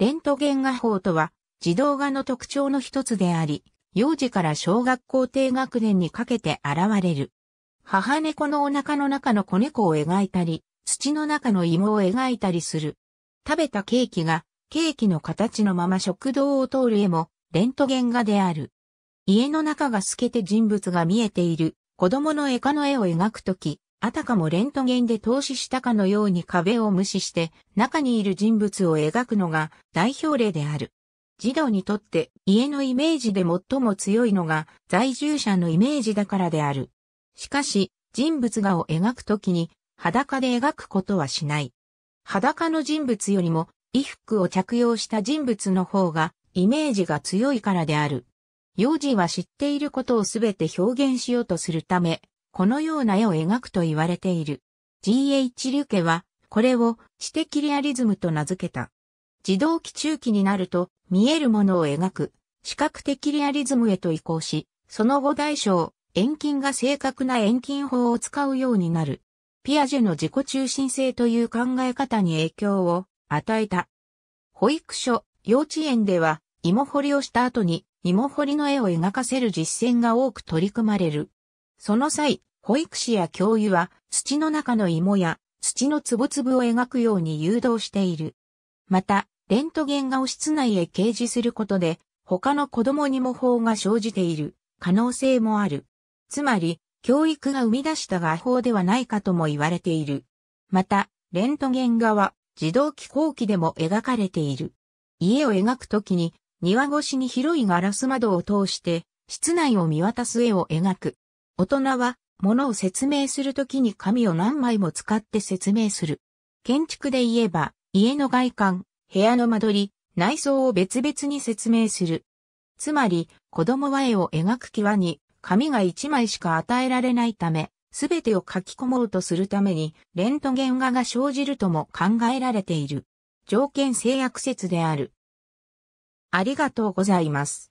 レントゲン画法とは、児童画の特徴の一つであり、幼児から小学校低学年にかけて現れる。母猫のお腹の中の子猫を描いたり、土の中の芋を描いたりする。食べたケーキが、ケーキの形のまま食堂を通る絵も、レントゲン画である。家の中が透けて人物が見えている、子供の絵科の絵を描くとき、あたかもレントゲンで投資したかのように壁を無視して中にいる人物を描くのが代表例である。児童にとって家のイメージで最も強いのが在住者のイメージだからである。しかし人物画を描くときに裸で描くことはしない。裸の人物よりも衣服を着用した人物の方がイメージが強いからである。幼児は知っていることをすべて表現しようとするため、このような絵を描くと言われている。G.H. リュケは、これを知的リアリズムと名付けた。自動期中期になると、見えるものを描く、視覚的リアリズムへと移行し、その後大小、遠近が正確な遠近法を使うようになる。ピアジェの自己中心性という考え方に影響を与えた。保育所、幼稚園では、芋掘りをした後に、芋掘りの絵を描かせる実践が多く取り組まれる。その際、保育士や教諭は土の中の芋や土のつぼつぶを描くように誘導している。また、レントゲン画を室内へ掲示することで、他の子供に模倣が生じている可能性もある。つまり、教育が生み出した画法ではないかとも言われている。また、レントゲン画は自動機工機でも描かれている。家を描くときに、庭越しに広いガラス窓を通して、室内を見渡す絵を描く。大人は、物を説明するときに紙を何枚も使って説明する。建築で言えば、家の外観、部屋の間取り、内装を別々に説明する。つまり、子供は絵を描く際に、紙が1枚しか与えられないため、すべてを書き込もうとするために、レントゲン画が生じるとも考えられている。条件制約説である。ありがとうございます。